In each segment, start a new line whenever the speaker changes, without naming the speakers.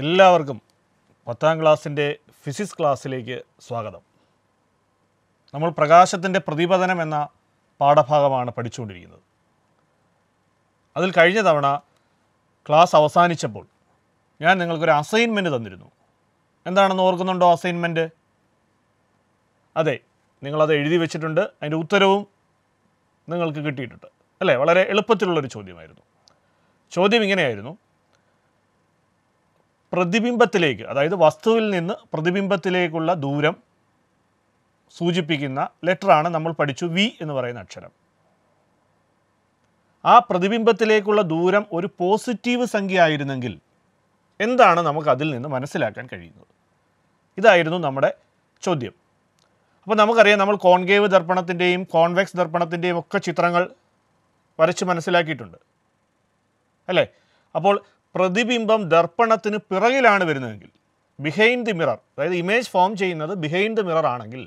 എല്ലാവർക്കും പത്താം ക്ലാസ്സിൻ്റെ ഫിസിക്സ് ക്ലാസ്സിലേക്ക് സ്വാഗതം നമ്മൾ പ്രകാശത്തിൻ്റെ പ്രതിപതനം എന്ന പാഠഭാഗമാണ് പഠിച്ചുകൊണ്ടിരിക്കുന്നത് അതിൽ കഴിഞ്ഞ തവണ ക്ലാസ് അവസാനിച്ചപ്പോൾ ഞാൻ നിങ്ങൾക്കൊരു അസൈൻമെൻറ്റ് തന്നിരുന്നു എന്താണെന്ന് ഓർക്കുന്നുണ്ടോ അസൈൻമെൻറ്റ് അതെ നിങ്ങളത് എഴുതി വെച്ചിട്ടുണ്ട് അതിൻ്റെ ഉത്തരവും നിങ്ങൾക്ക് കിട്ടിയിട്ടുണ്ട് അല്ലേ വളരെ എളുപ്പത്തിലുള്ളൊരു ചോദ്യമായിരുന്നു ചോദ്യം ഇങ്ങനെയായിരുന്നു പ്രതിബിംബത്തിലേക്ക് അതായത് വസ്തുവിൽ നിന്ന് പ്രതിബിംബത്തിലേക്കുള്ള ദൂരം സൂചിപ്പിക്കുന്ന ലെറ്ററാണ് നമ്മൾ പഠിച്ചു വി എന്ന് പറയുന്ന അക്ഷരം ആ പ്രതിബിംബത്തിലേക്കുള്ള ദൂരം ഒരു പോസിറ്റീവ് സംഖ്യ ആയിരുന്നെങ്കിൽ എന്താണ് നമുക്ക് അതിൽ നിന്ന് മനസ്സിലാക്കാൻ കഴിയുന്നത് ഇതായിരുന്നു നമ്മുടെ ചോദ്യം അപ്പോൾ നമുക്കറിയാം നമ്മൾ കോൺകേവ് ദർപ്പണത്തിൻ്റെയും കോൺവെക്സ് ദർപ്പണത്തിൻ്റെയും ഒക്കെ ചിത്രങ്ങൾ വരച്ച് മനസ്സിലാക്കിയിട്ടുണ്ട് അല്ലേ അപ്പോൾ പ്രതിബിംബം ദർപ്പണത്തിന് പിറകിലാണ് വരുന്നതെങ്കിൽ ബിഹൈൻഡ് ദി മിറർ അതായത് ഇമേജ് ഫോം ചെയ്യുന്നത് ബിഹൈൻഡ് ദി മിറർ ആണെങ്കിൽ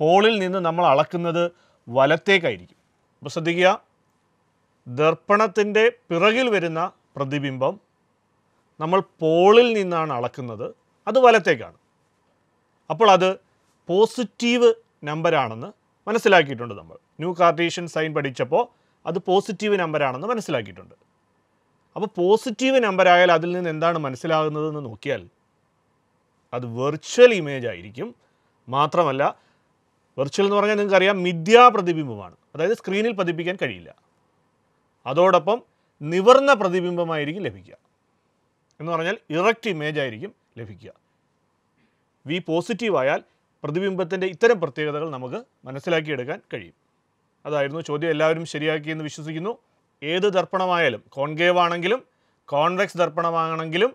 പോളിൽ നിന്ന് നമ്മൾ അളക്കുന്നത് വലത്തേക്കായിരിക്കും അപ്പോൾ ശ്രദ്ധിക്കുക ദർപ്പണത്തിൻ്റെ പിറകിൽ വരുന്ന പ്രതിബിംബം നമ്മൾ പോളിൽ നിന്നാണ് അളക്കുന്നത് അത് വലത്തേക്കാണ് അപ്പോൾ അത് പോസിറ്റീവ് നമ്പരാണെന്ന് മനസ്സിലാക്കിയിട്ടുണ്ട് നമ്മൾ ന്യൂ കാർട്ടീഷ്യൻ സൈൻ പഠിച്ചപ്പോൾ അത് പോസിറ്റീവ് നമ്പരാണെന്ന് മനസ്സിലാക്കിയിട്ടുണ്ട് അപ്പോൾ പോസിറ്റീവ് നമ്പറായാൽ അതിൽ നിന്ന് എന്താണ് മനസ്സിലാകുന്നതെന്ന് നോക്കിയാൽ അത് വെർച്വൽ ഇമേജ് ആയിരിക്കും മാത്രമല്ല വെർച്വൽ എന്ന് പറഞ്ഞാൽ നിങ്ങൾക്കറിയാം മിഥ്യാപ്രതിബിംബമാണ് അതായത് സ്ക്രീനിൽ പതിപ്പിക്കാൻ കഴിയില്ല അതോടൊപ്പം നിവർന്ന പ്രതിബിംബമായിരിക്കും ലഭിക്കുക എന്ന് പറഞ്ഞാൽ ഇറക്റ്റ് ഇമേജ് ആയിരിക്കും ലഭിക്കുക വി പോസിറ്റീവായാൽ പ്രതിബിംബത്തിൻ്റെ ഇത്തരം പ്രത്യേകതകൾ നമുക്ക് മനസ്സിലാക്കിയെടുക്കാൻ കഴിയും അതായിരുന്നു ചോദ്യം എല്ലാവരും ശരിയാക്കിയെന്ന് വിശ്വസിക്കുന്നു ഏത് ദർപ്പണമായാലും കോൺകേവ് ആണെങ്കിലും കോൺവെക്സ് ദർപ്പണമാണെങ്കിലും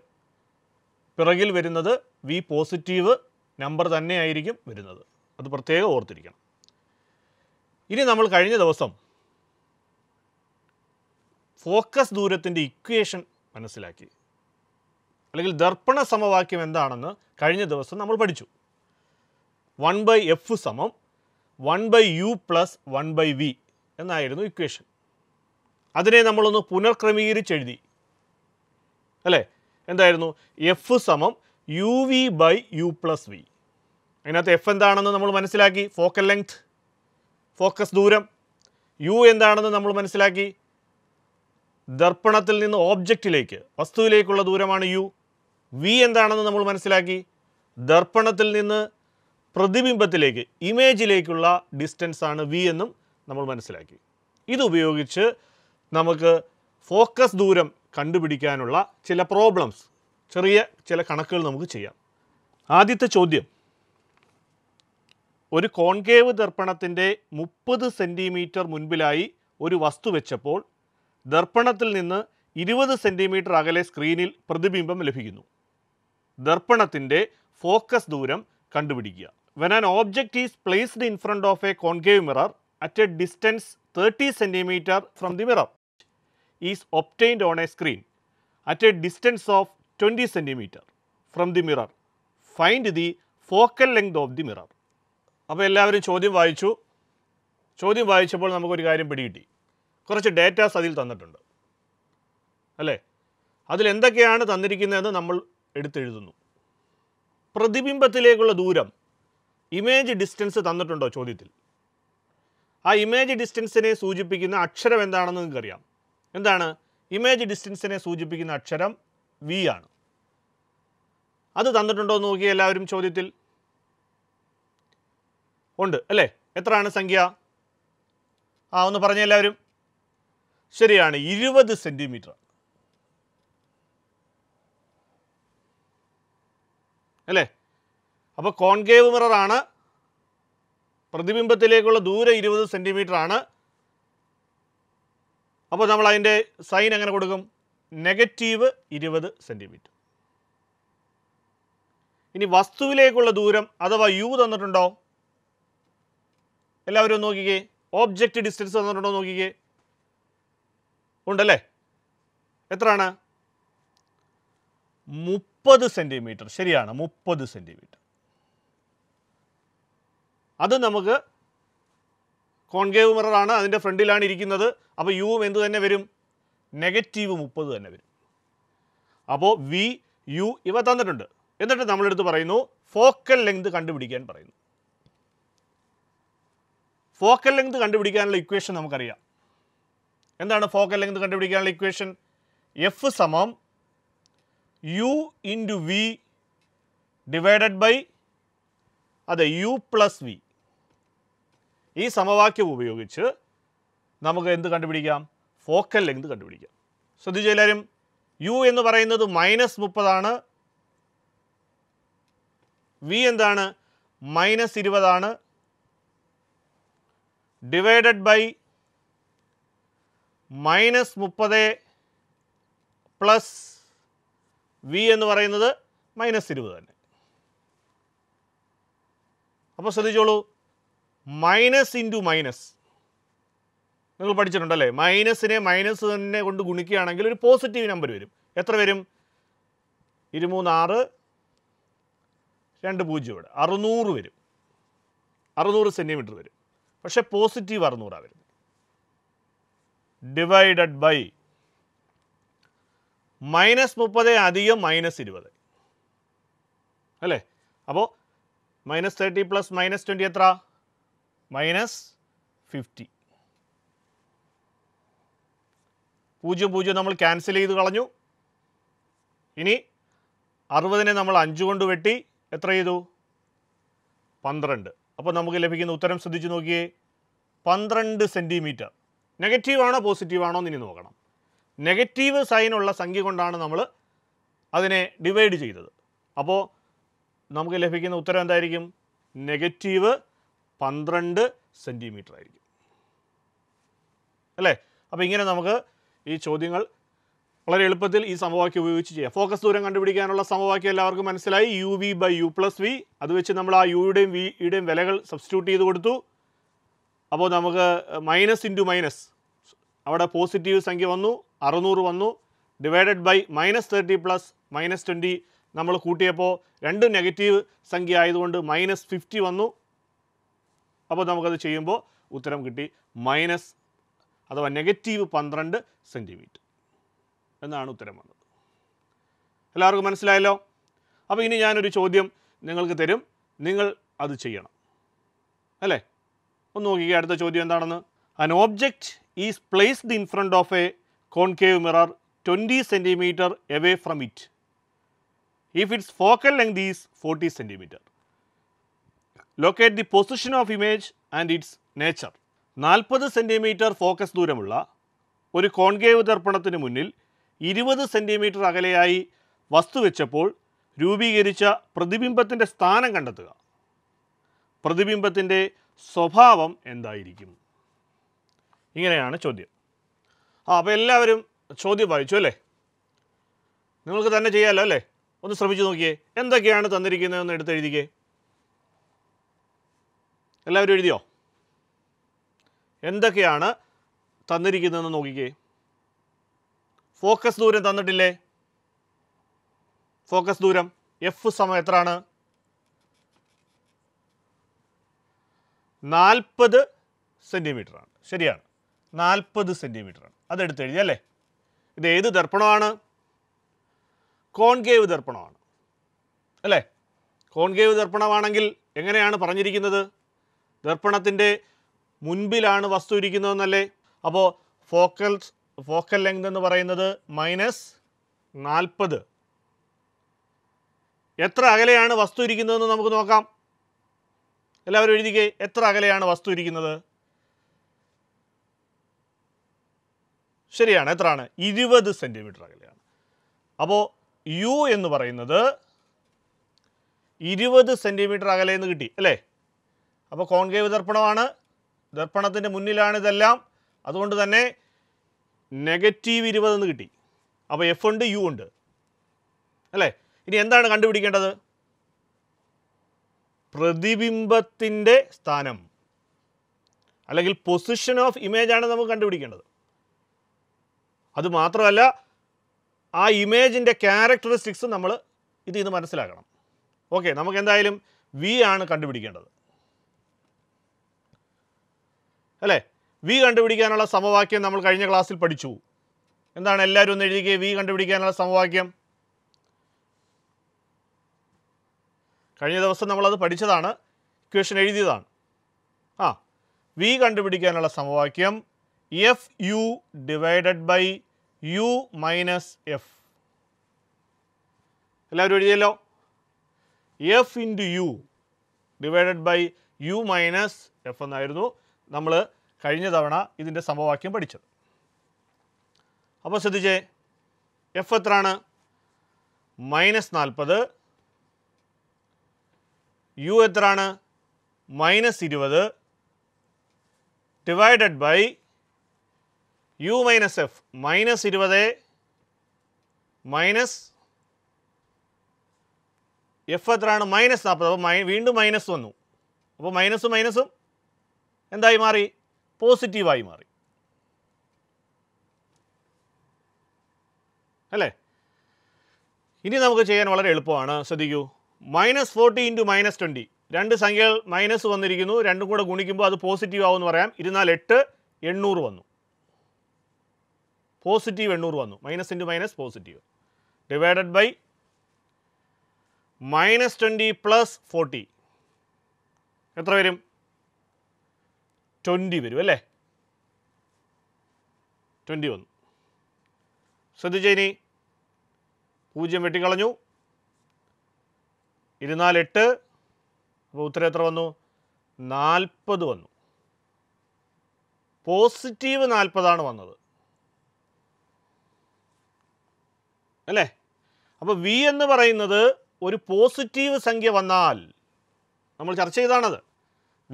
പിറകിൽ വരുന്നത് വി പോസിറ്റീവ് നമ്പർ തന്നെയായിരിക്കും വരുന്നത് അത് പ്രത്യേകം ഓർത്തിരിക്കണം ഇനി നമ്മൾ കഴിഞ്ഞ ദിവസം ഫോക്കസ് ദൂരത്തിൻ്റെ ഇക്വേഷൻ മനസ്സിലാക്കി അല്ലെങ്കിൽ ദർപ്പണ സമവാക്യം എന്താണെന്ന് കഴിഞ്ഞ ദിവസം നമ്മൾ പഠിച്ചു വൺ ബൈ എഫ് സമം one by U plus one by V എന്നായിരുന്നു ഇക്വേഷൻ അതിനെ നമ്മളൊന്ന് പുനർക്രമീകരിച്ചെഴുതി അല്ലേ എന്തായിരുന്നു എഫ് സമം U V by U plus V അതിനകത്ത് എഫ് എന്താണെന്ന് നമ്മൾ മനസ്സിലാക്കി ഫോക്കൽ ലെങ്ത് ഫോക്കസ് ദൂരം യു എന്താണെന്ന് നമ്മൾ മനസ്സിലാക്കി ദർപ്പണത്തിൽ നിന്ന് ഓബ്ജക്റ്റിലേക്ക് വസ്തുവിലേക്കുള്ള ദൂരമാണ് യു വി എന്താണെന്ന് നമ്മൾ മനസ്സിലാക്കി ദർപ്പണത്തിൽ നിന്ന് പ്രതിബിംബത്തിലേക്ക് ഇമേജിലേക്കുള്ള ഡിസ്റ്റൻസാണ് വി എന്നും നമ്മൾ മനസ്സിലാക്കി ഇതുപയോഗിച്ച് നമുക്ക് ഫോക്കസ് ദൂരം കണ്ടുപിടിക്കാനുള്ള ചില പ്രോബ്ലംസ് ചെറിയ ചില കണക്കുകൾ നമുക്ക് ചെയ്യാം ആദ്യത്തെ ചോദ്യം ഒരു കോൺകേവ് ദർപ്പണത്തിൻ്റെ മുപ്പത് സെൻറ്റിമീറ്റർ മുൻപിലായി ഒരു വസ്തു വെച്ചപ്പോൾ ദർപ്പണത്തിൽ നിന്ന് ഇരുപത് സെൻറ്റിമീറ്റർ അകലെ സ്ക്രീനിൽ പ്രതിബിംബം ലഭിക്കുന്നു ദർപ്പണത്തിൻ്റെ ഫോക്കസ് ദൂരം കണ്ടുപിടിക്കുക when an object is placed in front of a concave mirror at a distance thirty centimetre from the mirror is obtained on a screen at a distance of 20 centimeter from the mirror. Find the focal length of the mirror. അപ്പോൾ എല്ലാവരും ചോദ്യം വായിച്ചു ചോദ്യം വായിച്ചപ്പോൾ നമുക്കൊരു കാര്യം പിടികിട്ടി കുറച്ച് ഡേറ്റാസ് അതിൽ തന്നിട്ടുണ്ട് അല്ലേ അതിലെന്തൊക്കെയാണ് തന്നിരിക്കുന്നതെന്ന് നമ്മൾ എടുത്തെഴുതുന്നു പ്രതിബിംബത്തിലേക്കുള്ള ദൂരം ഇമേജ് ഡിസ്റ്റൻസ് തന്നിട്ടുണ്ടോ ചോദ്യത്തിൽ ആ ഇമേജ് ഡിസ്റ്റൻസിനെ സൂചിപ്പിക്കുന്ന അക്ഷരം എന്താണെന്ന് നിങ്ങൾക്കറിയാം എന്താണ് ഇമേജ് ഡിസ്റ്റൻസിനെ സൂചിപ്പിക്കുന്ന അക്ഷരം വി ആണ് അത് തന്നിട്ടുണ്ടോ എന്ന് നോക്കിയ എല്ലാവരും ചോദ്യത്തിൽ ഉണ്ട് അല്ലേ എത്രയാണ് സംഖ്യ ആ ഒന്ന് പറഞ്ഞ എല്ലാവരും ശരിയാണ് ഇരുപത് സെൻറ്റിമീറ്റർ അല്ലേ അപ്പോൾ കോൺകേവ് മിററാണ് പ്രതിബിംബത്തിലേക്കുള്ള ദൂരം ഇരുപത് ആണ് അപ്പോൾ നമ്മൾ അതിൻ്റെ സൈൻ എങ്ങനെ കൊടുക്കും നെഗറ്റീവ് ഇരുപത് സെൻറ്റിമീറ്റർ ഇനി വസ്തുവിലേക്കുള്ള ദൂരം അഥവാ യു തന്നിട്ടുണ്ടോ എല്ലാവരും നോക്കിക്കേ ഓബ്ജക്റ്റ് ഡിസ്റ്റൻസ് തന്നിട്ടുണ്ടോ നോക്കിക്കേ ഉണ്ടല്ലേ എത്രയാണ് മുപ്പത് സെൻറ്റിമീറ്റർ ശരിയാണ് മുപ്പത് സെൻറ്റിമീറ്റർ അത് നമുക്ക് കോൺകേവ് മിററാണ് അതിൻ്റെ ഫ്രണ്ടിലാണ് ഇരിക്കുന്നത് അപ്പോൾ യുവും എന്ത് തന്നെ വരും നെഗറ്റീവ് മുപ്പത് തന്നെ വരും അപ്പോൾ വി യു ഇവ തന്നിട്ടുണ്ട് എന്നിട്ട് നമ്മളെടുത്ത് പറയുന്നു ഫോക്കൽ ലെങ്ത് കണ്ടുപിടിക്കാൻ പറയുന്നു ഫോക്കൽ ലെങ്ത് കണ്ടുപിടിക്കാനുള്ള ഇക്വേഷൻ നമുക്കറിയാം എന്താണ് ഫോക്കൽ ലെങ്ത് കണ്ടുപിടിക്കാനുള്ള ഇക്വേഷൻ എഫ് സമം U into V divided by അതെ യു പ്ലസ് വി ഈ സമവാക്യം ഉപയോഗിച്ച് നമുക്ക് എന്ത് കണ്ടുപിടിക്കാം ഫോക്കൽ ലെങ്ത് കണ്ടുപിടിക്കാം ശ്രദ്ധിച്ചു എല്ലാവരും യു എന്ന് പറയുന്നത് മൈനസ് മുപ്പതാണ് വി എന്താണ് മൈനസ് ഇരുപതാണ് ഡിവൈഡഡ് ബൈ മൈനസ് മുപ്പത് പ്ലസ് വി എന്ന് പറയുന്നത് മൈനസ് ഇരുപത് തന്നെ അപ്പോൾ ശ്രദ്ധിച്ചോളൂ മൈനസ് ഇൻറ്റു മൈനസ് നിങ്ങൾ പഠിച്ചിട്ടുണ്ടല്ലേ മൈനസിനെ മൈനസ് തന്നെ കൊണ്ട് ഗുണിക്കുകയാണെങ്കിൽ ഒരു പോസിറ്റീവ് നമ്പർ വരും എത്ര വരും ഇരുമൂന്നാറ് രണ്ട് പൂജ്യം ഇവിടെ അറുന്നൂറ് വരും അറുന്നൂറ് സെൻറ്റിമീറ്റർ വരും പക്ഷേ പോസിറ്റീവ് അറുന്നൂറാണ് വരുന്നത് ഡിവൈഡഡ് ബൈ മൈനസ് മുപ്പത് അധികം മൈനസ് ഇരുപത് അല്ലേ അപ്പോൾ minus thirty plus minus twenty എത്ര മൈനസ് ഫിഫ്റ്റി പൂജ്യം പൂജ്യം നമ്മൾ ക്യാൻസൽ ചെയ്ത് കളഞ്ഞു ഇനി അറുപതിനെ നമ്മൾ അഞ്ച് കൊണ്ട് വെട്ടി എത്ര ചെയ്തു പന്ത്രണ്ട് അപ്പോൾ നമുക്ക് ലഭിക്കുന്ന ഉത്തരം ശ്രദ്ധിച്ച് നോക്കിയേ പന്ത്രണ്ട് സെൻറ്റിമീറ്റർ നെഗറ്റീവാണോ പോസിറ്റീവാണോ എന്ന് ഇനി നോക്കണം നെഗറ്റീവ് സൈനുള്ള സംഖ്യ കൊണ്ടാണ് നമ്മൾ അതിനെ ഡിവൈഡ് ചെയ്തത് അപ്പോൾ നമുക്ക് ലഭിക്കുന്ന ഉത്തരം എന്തായിരിക്കും നെഗറ്റീവ് പന്ത്രണ്ട് സെൻറ്റിമീറ്റർ ആയിരിക്കും അല്ലേ അപ്പോൾ ഇങ്ങനെ നമുക്ക് ഈ ചോദ്യങ്ങൾ വളരെ എളുപ്പത്തിൽ ഈ സമവാക്യം ഉപയോഗിച്ച് ചെയ്യാം ഫോക്കസ് ദൂരം കണ്ടുപിടിക്കാനുള്ള സമവാക്യം എല്ലാവർക്കും മനസ്സിലായി U V by U plus V അത് വെച്ച് നമ്മൾ ആ യുയുടെയും വിയുടെയും വിലകൾ സബ്സ്റ്റിറ്റ്യൂട്ട് ചെയ്ത് കൊടുത്തു അപ്പോൾ നമുക്ക് മൈനസ് ഇൻറ്റു മൈനസ് അവിടെ പോസിറ്റീവ് സംഖ്യ വന്നു അറുന്നൂറ് വന്നു divided by minus thirty plus minus twenty നമ്മൾ കൂട്ടിയപ്പോൾ രണ്ട് നെഗറ്റീവ് സംഖ്യ ആയതുകൊണ്ട് മൈനസ് ഫിഫ്റ്റി വന്നു അപ്പോൾ നമുക്കത് ചെയ്യുമ്പോൾ ഉത്തരം കിട്ടി മൈനസ് അഥവാ നെഗറ്റീവ് പന്ത്രണ്ട് സെൻറ്റിമീറ്റർ എന്നാണ് ഉത്തരം വന്നത് എല്ലാവർക്കും മനസ്സിലായല്ലോ അപ്പോൾ ഇനി ഞാനൊരു ചോദ്യം നിങ്ങൾക്ക് തരും നിങ്ങൾ അത് ചെയ്യണം അല്ലേ ഒന്ന് നോക്കിക്കുക അടുത്ത ചോദ്യം എന്താണെന്ന് an object is placed in front of a concave mirror twenty centimetre away from it if its focal length is forty centimetre locate the position of image and its nature നാൽപ്പത് സെൻറ്റിമീറ്റർ ഫോക്കസ് ദൂരമുള്ള ഒരു concave ദർപ്പണത്തിന് മുന്നിൽ ഇരുപത് centimetre അകലെയായി വസ്തു വെച്ചപ്പോൾ രൂപീകരിച്ച പ്രതിബിംബത്തിൻ്റെ സ്ഥാനം കണ്ടെത്തുക പ്രതിബിംബത്തിൻ്റെ സ്വഭാവം എന്തായിരിക്കും ഇങ്ങനെയാണ് ചോദ്യം ആ അപ്പോൾ എല്ലാവരും ചോദ്യം വായിച്ചു അല്ലേ നിങ്ങൾക്ക് തന്നെ ചെയ്യാമല്ലോ അല്ലേ ഒന്ന് ശ്രമിച്ചു നോക്കിയേ എന്തൊക്കെയാണ് തന്നിരിക്കുന്നതെന്ന് എടുത്തെഴുതിക്കേ എല്ലാവരും എഴുതിയോ എന്തൊക്കെയാണ് തന്നിരിക്കുന്നതെന്ന് നോക്കിക്കേ ഫോക്കസ് ദൂരം തന്നിട്ടില്ലേ ഫോക്കസ് ദൂരം എഫ് സമയം എത്രയാണ് നാൽപ്പത് സെൻറ്റിമീറ്ററാണ് ശരിയാണ് നാൽപ്പത് സെൻറ്റിമീറ്ററാണ് അതെടുത്ത് അല്ലേ ഇത് ഏത് ദർപ്പണമാണ് കോൺകേവ് ദർപ്പണമാണ് അല്ലേ കോൺകേവ് ദർപ്പണമാണെങ്കിൽ എങ്ങനെയാണ് പറഞ്ഞിരിക്കുന്നത് ദർപ്പണത്തിൻ്റെ മുൻപിലാണ് വസ്തു ഇരിക്കുന്നതെന്നല്ലേ അപ്പോൾ ഫോക്കൽ ഫോക്കൽ ലെങ്ത് എന്ന് പറയുന്നത് മൈനസ് നാൽപ്പത് എത്ര അകലെയാണ് വസ്തു ഇരിക്കുന്നതെന്ന് നമുക്ക് നോക്കാം എല്ലാവരും എഴുതിക്കേ എത്ര അകലെയാണ് വസ്തു ഇരിക്കുന്നത് ശരിയാണ് എത്രയാണ് ഇരുപത് സെൻറ്റിമീറ്റർ അകലെയാണ് അപ്പോൾ യു എന്ന് പറയുന്നത് ഇരുപത് സെൻറ്റിമീറ്റർ അകലെ എന്ന് കിട്ടി അല്ലേ അപ്പോൾ കോൺകേവ് ദർപ്പണമാണ് ദർപ്പണത്തിൻ്റെ ഇതെല്ലാം അതുകൊണ്ട് തന്നെ നെഗറ്റീവ് ഇരുപതെന്ന് കിട്ടി അപ്പോൾ എഫ് ഉണ്ട് യു ഉണ്ട് അല്ലേ ഇനി എന്താണ് കണ്ടുപിടിക്കേണ്ടത് പ്രതിബിംബത്തിൻ്റെ സ്ഥാനം അല്ലെങ്കിൽ പൊസിഷൻ ഓഫ് ഇമേജാണ് നമുക്ക് കണ്ടുപിടിക്കേണ്ടത് അതുമാത്രമല്ല ആ ഇമേജിൻ്റെ ക്യാരക്ടറിസ്റ്റിക്സ് നമ്മൾ ഇതിൽ നിന്ന് മനസ്സിലാക്കണം ഓക്കെ നമുക്ക് എന്തായാലും വി ആണ് കണ്ടുപിടിക്കേണ്ടത് അല്ലേ വി കണ്ടുപിടിക്കാനുള്ള സമവാക്യം നമ്മൾ കഴിഞ്ഞ ക്ലാസ്സിൽ പഠിച്ചു എന്താണ് എല്ലാവരും ഒന്ന് എഴുതിക്കുക വി കണ്ടുപിടിക്കാനുള്ള സമവാക്യം കഴിഞ്ഞ ദിവസം നമ്മളത് പഠിച്ചതാണ് ഇക്വേഷൻ എഴുതിയതാണ് ആ വി കണ്ടുപിടിക്കാനുള്ള സമവാക്യം F U divided by U minus F എല്ലാവരും എഴുതിയല്ലോ F into U divided by U minus F എന്നായിരുന്നു നമ്മൾ കഴിഞ്ഞ തവണ ഇതിൻ്റെ സമവാക്യം പഠിച്ചത് അപ്പോൾ ശ്രദ്ധിച്ചേ എഫ് എത്രയാണ് മൈനസ് നാൽപ്പത് യു എത്രയാണ് മൈനസ് ഇരുപത് divided by U minus F minus ഇരുപത് മൈനസ് എഫ് എത്രയാണ് മൈനസ് നാൽപ്പത് അപ്പോൾ വീണ്ടും മൈനസ് വന്നു അപ്പോൾ മൈനസും മൈനസും എന്തായി മാറി പോസിറ്റീവായി മാറി അല്ലേ ഇനി നമുക്ക് ചെയ്യാൻ വളരെ എളുപ്പമാണ് ശ്രദ്ധിക്കൂ minus forty into minus twenty രണ്ട് സംഖ്യകൾ മൈനസ് വന്നിരിക്കുന്നു രണ്ടും കൂടെ ഗുണിക്കുമ്പോൾ അത് പോസിറ്റീവ് ആവുമെന്ന് പറയാം ഇരുന്നാൽ എട്ട് എണ്ണൂറ് വന്നു പോസിറ്റീവ് എണ്ണൂറ് വന്നു minus into minus positive divided by minus twenty plus forty എത്ര വരും ട്വൻ്റി വരും അല്ലേ ട്വൻ്റി വന്നു ശ്രദ്ധിച്ചേനി പൂജ്യം വെട്ടിക്കളഞ്ഞു ഇരുന്നാലെട്ട് അപ്പോൾ ഉത്തരം എത്ര വന്നു നാൽപ്പത് വന്നു പോസിറ്റീവ് നാൽപ്പതാണ് വന്നത് അല്ലേ അപ്പോൾ വി എന്ന് പറയുന്നത് ഒരു പോസിറ്റീവ് സംഖ്യ വന്നാൽ നമ്മൾ ചർച്ച ചെയ്താണത്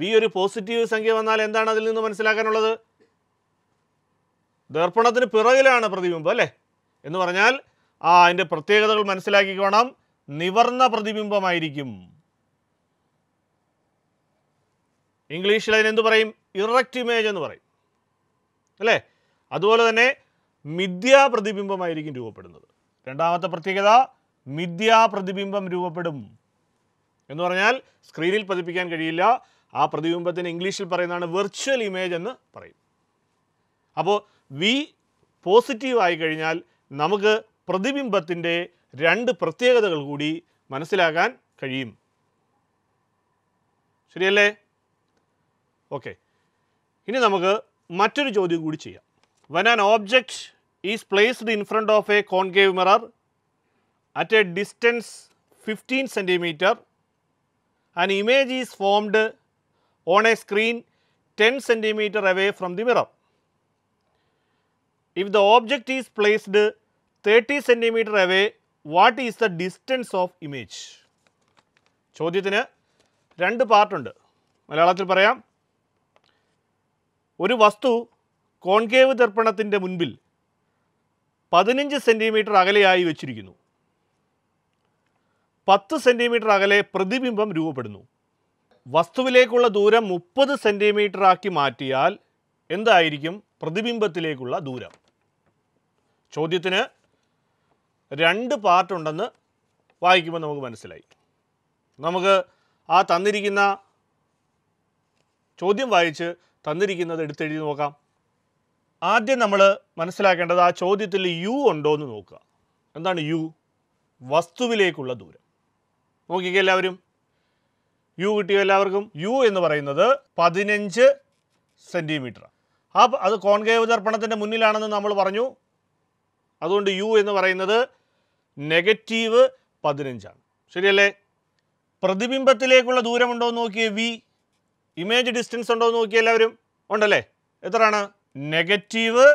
വി ഒരു പോസിറ്റീവ് സംഖ്യ വന്നാൽ എന്താണ് അതിൽ നിന്ന് മനസ്സിലാക്കാനുള്ളത് ദർപ്പണത്തിന് പിറകിലാണ് പ്രതിബിംബം അല്ലേ എന്ന് പറഞ്ഞാൽ ആ അതിൻ്റെ പ്രത്യേകതകൾ മനസ്സിലാക്കിക്കോണം നിവർന്ന പ്രതിബിംബമായിരിക്കും ഇംഗ്ലീഷിൽ അതിനെന്ത് പറയും ഇറക്റ്റ് ഇമേജ് എന്ന് പറയും അല്ലേ അതുപോലെ തന്നെ പ്രതിബിംബമായിരിക്കും രൂപപ്പെടുന്നത് രണ്ടാമത്തെ പ്രത്യേകത പ്രതിബിംബം രൂപപ്പെടും എന്ന് പറഞ്ഞാൽ സ്ക്രീനിൽ പതിപ്പിക്കാൻ കഴിയില്ല ആ പ്രതിബിംബത്തിന് ഇംഗ്ലീഷിൽ പറയുന്നതാണ് വെർച്വൽ ഇമേജ് എന്ന് പറയും അപ്പോൾ വി പോസിറ്റീവായി കഴിഞ്ഞാൽ നമുക്ക് പ്രതിബിംബത്തിൻ്റെ രണ്ട് പ്രത്യേകതകൾ കൂടി മനസ്സിലാക്കാൻ കഴിയും ശരിയല്ലേ ഓക്കെ ഇനി നമുക്ക് മറ്റൊരു ചോദ്യം കൂടി ചെയ്യാം when an object is placed in front of a concave mirror at a distance fifteen centimetre an image is formed on a screen 10 centimeter away from the mirror. If the object is placed 30 centimeter away, what is the distance of image? ചോദ്യത്തിന് രണ്ട് പാർട്ടുണ്ട് മലയാളത്തിൽ പറയാം ഒരു വസ്തു concave ദർപ്പണത്തിൻ്റെ മുൻപിൽ പതിനഞ്ച് centimetre അകലെയായി വെച്ചിരിക്കുന്നു പത്ത് സെൻറ്റിമീറ്റർ അകലെ പ്രതിബിംബം രൂപപ്പെടുന്നു വസ്തുവിലേക്കുള്ള ദൂരം മുപ്പത് സെൻറ്റിമീറ്റർ ആക്കി മാറ്റിയാൽ എന്തായിരിക്കും പ്രതിബിംബത്തിലേക്കുള്ള ദൂരം ചോദ്യത്തിന് രണ്ട് പാർട്ടുണ്ടെന്ന് വായിക്കുമ്പോൾ നമുക്ക് മനസ്സിലായി നമുക്ക് ആ തന്നിരിക്കുന്ന ചോദ്യം വായിച്ച് തന്നിരിക്കുന്നത് എടുത്തെഴുതി നോക്കാം ആദ്യം നമ്മൾ മനസ്സിലാക്കേണ്ടത് ആ ചോദ്യത്തിൽ യു ഉണ്ടോ എന്ന് നോക്കുക എന്താണ് യു വസ്തുവിലേക്കുള്ള ദൂരം നോക്കിക്കുക എല്ലാവരും യു കിട്ടിയോ എല്ലാവർക്കും യു എന്ന് പറയുന്നത് പതിനഞ്ച് സെൻറ്റിമീറ്റർ ആ അത് കോൺകേവ് ദർപ്പണത്തിൻ്റെ മുന്നിലാണെന്ന് നമ്മൾ പറഞ്ഞു അതുകൊണ്ട് യു എന്ന് പറയുന്നത് നെഗറ്റീവ് പതിനഞ്ചാണ് ശരിയല്ലേ പ്രതിബിംബത്തിലേക്കുള്ള ദൂരമുണ്ടോ എന്ന് നോക്കിയേ വി ഇമേജ് ഡിസ്റ്റൻസ് ഉണ്ടോ എന്ന് നോക്കിയ എല്ലാവരും ഉണ്ടല്ലേ എത്രയാണ് നെഗറ്റീവ്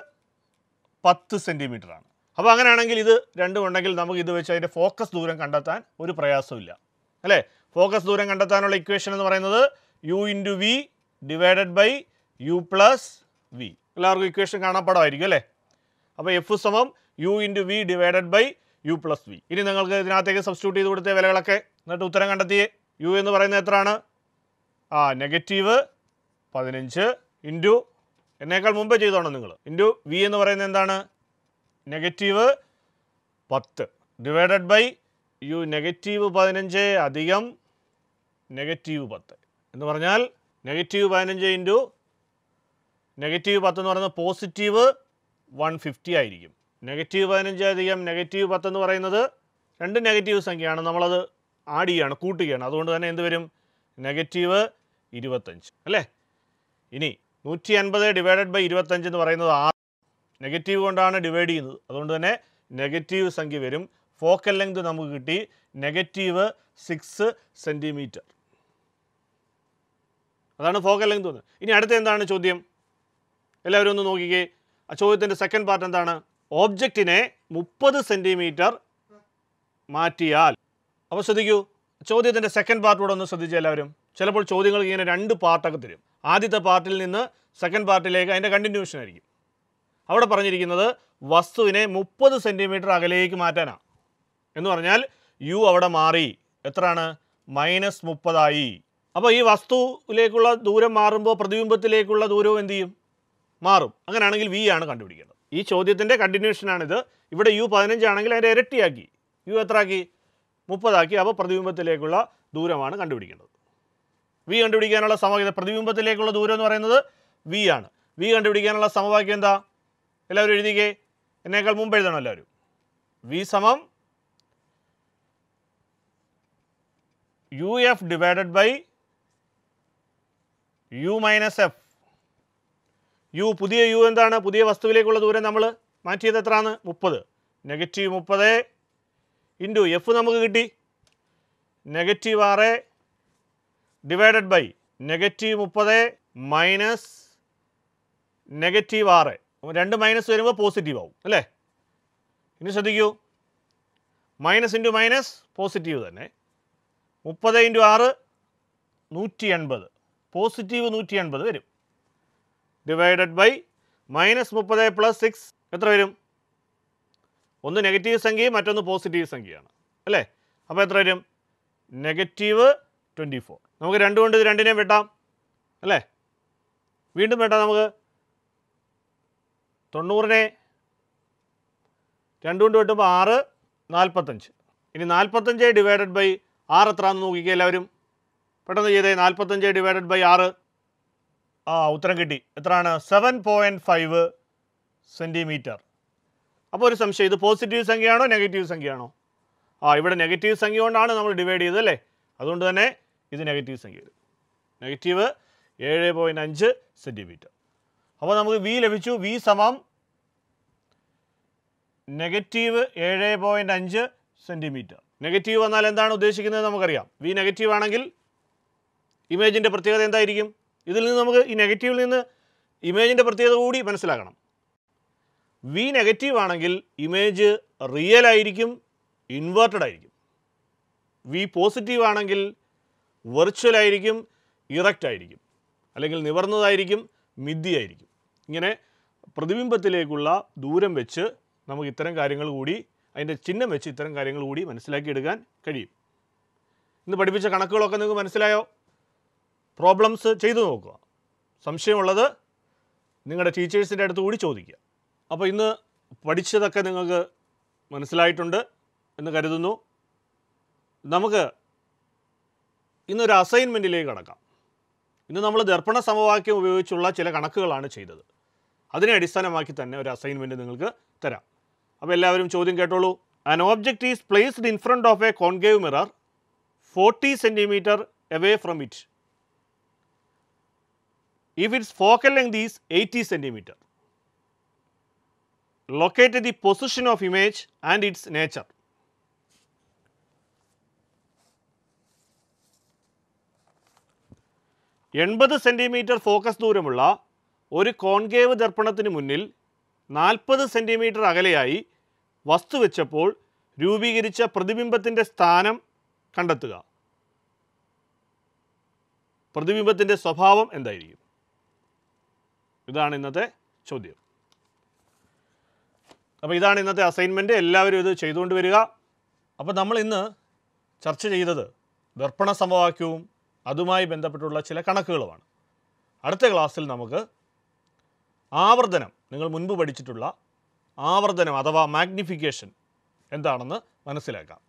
പത്ത് ആണ് അപ്പോൾ അങ്ങനെയാണെങ്കിൽ ഇത് രണ്ടും ഉണ്ടെങ്കിൽ നമുക്ക് ഇത് വെച്ച് അതിൻ്റെ ഫോക്കസ് ദൂരം കണ്ടെത്താൻ ഒരു പ്രയാസമില്ല അല്ലേ ഫോക്കസ് ദൂരം കണ്ടെത്താനുള്ള ഇക്വേഷൻ എന്ന് പറയുന്നത് U into V divided by U plus V എല്ലാവർക്കും ഇക്വേഷൻ കാണാപ്പാടമായിരിക്കും അല്ലേ അപ്പോൾ എഫ് സമം U into V divided by U plus V ഇനി നിങ്ങൾക്ക് ഇതിനകത്തേക്ക് സബ്സ്റ്റിറ്റ്യൂട്ട് ചെയ്ത് കൊടുത്ത വിലകളൊക്കെ എന്നിട്ട് ഉത്തരം കണ്ടെത്തിയേ യു എന്ന് പറയുന്നത് എത്രയാണ് ആ നെഗറ്റീവ് പതിനഞ്ച് ഇൻറ്റു എന്നേക്കാൾ മുമ്പേ ചെയ്തോണം നിങ്ങൾ ഇൻറ്റു വി എന്ന് പറയുന്നത് എന്താണ് നെഗറ്റീവ് പത്ത് ഡിവൈഡഡ് ബൈ യു നെഗറ്റീവ് പതിനഞ്ച് അധികം നെഗറ്റീവ് പത്ത് എന്ന് പറഞ്ഞാൽ നെഗറ്റീവ് പതിനഞ്ച് ഇൻറ്റു നെഗറ്റീവ് പത്ത് എന്ന് പറയുന്നത് പോസിറ്റീവ് വൺ ഫിഫ്റ്റി ആയിരിക്കും നെഗറ്റീവ് പതിനഞ്ച് അധികം നെഗറ്റീവ് പത്ത് എന്ന് പറയുന്നത് രണ്ട് നെഗറ്റീവ് സംഖ്യയാണ് നമ്മളത് ആഡ് ചെയ്യുകയാണ് കൂട്ടുകയാണ് അതുകൊണ്ട് തന്നെ എന്ത് വരും നെഗറ്റീവ് ഇരുപത്തഞ്ച് അല്ലേ ഇനി നൂറ്റി അൻപത് ഡിവൈഡഡ് ബൈ ഇരുപത്തഞ്ച് എന്ന് പറയുന്നത് ആറ് നെഗറ്റീവ് കൊണ്ടാണ് ഡിവൈഡ് ചെയ്യുന്നത് അതുകൊണ്ട് തന്നെ നെഗറ്റീവ് സംഖ്യ വരും ഫോക്കൽ ലെങ്ത് നമുക്ക് കിട്ടി നെഗറ്റീവ് സിക്സ് സെൻറ്റിമീറ്റർ അതാണ് ഫോക്കൽ ലെങ്ത് തോന്നുന്നത് ഇനി അടുത്ത എന്താണ് ചോദ്യം എല്ലാവരും ഒന്ന് നോക്കിക്കേ ആ ചോദ്യത്തിൻ്റെ സെക്കൻഡ് പാർട്ട് എന്താണ് ഓബ്ജക്റ്റിനെ മുപ്പത് സെൻറ്റിമീറ്റർ മാറ്റിയാൽ അപ്പോൾ ശ്രദ്ധിക്കൂ ചോദ്യത്തിൻ്റെ സെക്കൻഡ് പാർട്ട് ഒന്ന് ശ്രദ്ധിച്ചു എല്ലാവരും ചിലപ്പോൾ ചോദ്യങ്ങൾക്ക് ഇങ്ങനെ രണ്ട് പാർട്ടൊക്കെ തരും ആദ്യത്തെ പാർട്ടിൽ നിന്ന് സെക്കൻഡ് പാർട്ടിലേക്ക് അതിൻ്റെ കണ്ടിന്യൂഷൻ ആയിരിക്കും അവിടെ പറഞ്ഞിരിക്കുന്നത് വസ്തുവിനെ മുപ്പത് സെൻറ്റിമീറ്റർ അകലേക്ക് മാറ്റാനാണ് എന്ന് പറഞ്ഞാൽ യു അവിടെ മാറി എത്രയാണ് മൈനസ് മുപ്പതായി അപ്പോൾ ഈ വസ്തുവിലേക്കുള്ള ദൂരം മാറുമ്പോൾ പ്രതിബിംബത്തിലേക്കുള്ള ദൂരവും എന്ത് ചെയ്യും മാറും അങ്ങനെയാണെങ്കിൽ വി ആണ് കണ്ടുപിടിക്കേണ്ടത് ഈ ചോദ്യത്തിൻ്റെ കണ്ടിന്യൂഷനാണിത് ഇവിടെ യു പതിനഞ്ചാണെങ്കിൽ അതിൻ്റെ ഇരട്ടിയാക്കി യു എത്രയാക്കി മുപ്പതാക്കി അപ്പോൾ പ്രതിബിംബത്തിലേക്കുള്ള ദൂരമാണ് കണ്ടുപിടിക്കേണ്ടത് വി കണ്ടുപിടിക്കാനുള്ള സമവാക്യം പ്രതിബിംബത്തിലേക്കുള്ള ദൂരം എന്ന് പറയുന്നത് വി ആണ് വി കണ്ടുപിടിക്കാനുള്ള സമവാക്യം എന്താ എല്ലാവരും എഴുതിക്കേ എന്നേക്കാൾ മുമ്പ് എഴുതണം എല്ലാവരും വി സമം UF divided by U minus F. U പുതിയ യു എന്താണ് പുതിയ വസ്തുവിലേക്കുള്ള ദൂരം നമ്മൾ മാറ്റിയത് എത്രയാണ് മുപ്പത് നെഗറ്റീവ് മുപ്പത് ഇൻറ്റു എഫ് നമുക്ക് കിട്ടി നെഗറ്റീവ് ആറ് ഡിവൈഡഡ് ബൈ നെഗറ്റീവ് മുപ്പത് മൈനസ് നെഗറ്റീവ് ആറ് രണ്ട് മൈനസ് വരുമ്പോൾ പോസിറ്റീവ് ആവും അല്ലേ ഇനി ശ്രദ്ധിക്കൂ മൈനസ് ഇൻറ്റു മൈനസ് പോസിറ്റീവ് തന്നെ മുപ്പത് ഇൻറ്റു ആറ് നൂറ്റി എൺപത് പോസിറ്റീവ് നൂറ്റി എൺപത് വരും ഡിവൈഡഡ് ബൈ മൈനസ് മുപ്പത് പ്ലസ് സിക്സ് എത്ര വരും ഒന്ന് നെഗറ്റീവ് സംഖ്യയും മറ്റൊന്ന് പോസിറ്റീവ് സംഖ്യയാണ് അല്ലേ അപ്പോൾ എത്ര വരും നെഗറ്റീവ് ട്വൻറ്റി ഫോർ നമുക്ക് രണ്ടും കൊണ്ട് ഇത് രണ്ടിനെയും വെട്ടാം അല്ലേ വീണ്ടും വെട്ടാം നമുക്ക് തൊണ്ണൂറിനെ രണ്ടു കൊണ്ട് വെട്ടുമ്പോൾ ആറ് നാൽപ്പത്തഞ്ച് ഇനി നാൽപ്പത്തഞ്ച് ഡിവൈഡഡ് ബൈ ആറ് എത്രയാണെന്ന് നോക്കിക്കുക എല്ലാവരും പെട്ടെന്ന് ചെയ്തേ നാൽപ്പത്തഞ്ച് ഡിവൈഡഡ് ബൈ ആറ് ആ ഉത്തരം കിട്ടി എത്രയാണ് സെവൻ പോയിൻറ്റ് ഫൈവ് സെൻറ്റിമീറ്റർ അപ്പോൾ ഒരു സംശയം ഇത് പോസിറ്റീവ് സംഖ്യയാണോ നെഗറ്റീവ് സംഖ്യയാണോ ആ ഇവിടെ നെഗറ്റീവ് സംഖ്യ കൊണ്ടാണ് നമ്മൾ ഡിവൈഡ് ചെയ്തത് അല്ലേ അതുകൊണ്ട് തന്നെ ഇത് നെഗറ്റീവ് സംഖ്യ വരും നെഗറ്റീവ് ഏഴ് പോയിൻറ്റ് അഞ്ച് സെൻറ്റിമീറ്റർ അപ്പോൾ നമുക്ക് വി ലഭിച്ചു വി സമം നെഗറ്റീവ് ഏഴ് പോയിൻറ്റ് അഞ്ച് സെൻറ്റിമീറ്റർ നെഗറ്റീവ് വന്നാൽ എന്താണ് ഉദ്ദേശിക്കുന്നത് നമുക്കറിയാം വി നെഗറ്റീവ് ആണെങ്കിൽ ഇമേജിൻ്റെ പ്രത്യേകത എന്തായിരിക്കും ഇതിൽ നിന്ന് നമുക്ക് ഈ നെഗറ്റീവിൽ നിന്ന് ഇമേജിൻ്റെ പ്രത്യേകത കൂടി മനസ്സിലാക്കണം വി നെഗറ്റീവ് ആണെങ്കിൽ ഇമേജ് റിയൽ ആയിരിക്കും ഇൻവേർട്ടഡ് ആയിരിക്കും വി പോസിറ്റീവ് ആണെങ്കിൽ വെർച്വൽ ആയിരിക്കും ഇറക്റ്റ് ആയിരിക്കും അല്ലെങ്കിൽ നിവർന്നതായിരിക്കും ആയിരിക്കും ഇങ്ങനെ പ്രതിബിംബത്തിലേക്കുള്ള ദൂരം വെച്ച് നമുക്ക് ഇത്തരം കാര്യങ്ങൾ കൂടി അതിൻ്റെ ചിഹ്നം വെച്ച് ഇത്തരം കാര്യങ്ങൾ കൂടി മനസ്സിലാക്കിയെടുക്കാൻ കഴിയും ഇന്ന് പഠിപ്പിച്ച കണക്കുകളൊക്കെ നിങ്ങൾക്ക് മനസ്സിലായോ പ്രോബ്ലംസ് ചെയ്തു നോക്കുക സംശയമുള്ളത് നിങ്ങളുടെ ടീച്ചേഴ്സിൻ്റെ അടുത്ത് കൂടി ചോദിക്കുക അപ്പോൾ ഇന്ന് പഠിച്ചതൊക്കെ നിങ്ങൾക്ക് മനസ്സിലായിട്ടുണ്ട് എന്ന് കരുതുന്നു നമുക്ക് ഇന്നൊരു അസൈൻമെൻറ്റിലേക്ക് കടക്കാം ഇന്ന് നമ്മൾ ദർപ്പണ സമവാക്യം ഉപയോഗിച്ചുള്ള ചില കണക്കുകളാണ് ചെയ്തത് അതിനെ അടിസ്ഥാനമാക്കി തന്നെ ഒരു അസൈൻമെൻറ്റ് നിങ്ങൾക്ക് തരാം അപ്പോൾ എല്ലാവരും ചോദ്യം കേട്ടോളൂ an object is placed in front of a concave mirror forty centimetre away from it if its focal length is 80 centimetre locate the position of image and its nature എൺപത് സെൻറ്റിമീറ്റർ ഫോക്കസ് ദൂരമുള്ള ഒരു concave ദർപ്പണത്തിന് മുന്നിൽ നാൽപ്പത് centimetre അകലെയായി വസ്തു വെച്ചപ്പോൾ രൂപീകരിച്ച പ്രതിബിംബത്തിൻ്റെ സ്ഥാനം കണ്ടെത്തുക പ്രതിബിംബത്തിൻ്റെ സ്വഭാവം എന്തായിരിക്കും ഇതാണ് ഇന്നത്തെ ചോദ്യം അപ്പോൾ ഇതാണ് ഇന്നത്തെ അസൈൻമെൻറ്റ് എല്ലാവരും ഇത് ചെയ്തുകൊണ്ട് വരിക അപ്പോൾ നമ്മൾ ഇന്ന് ചർച്ച ചെയ്തത് ദർപ്പണ സമവാക്യവും അതുമായി ബന്ധപ്പെട്ടുള്ള ചില കണക്കുകളുമാണ് അടുത്ത ക്ലാസ്സിൽ നമുക്ക് ആവർത്തനം നിങ്ങൾ മുൻപ് പഠിച്ചിട്ടുള്ള ആവർത്തനം അഥവാ മാഗ്നിഫിക്കേഷൻ എന്താണെന്ന് മനസ്സിലാക്കാം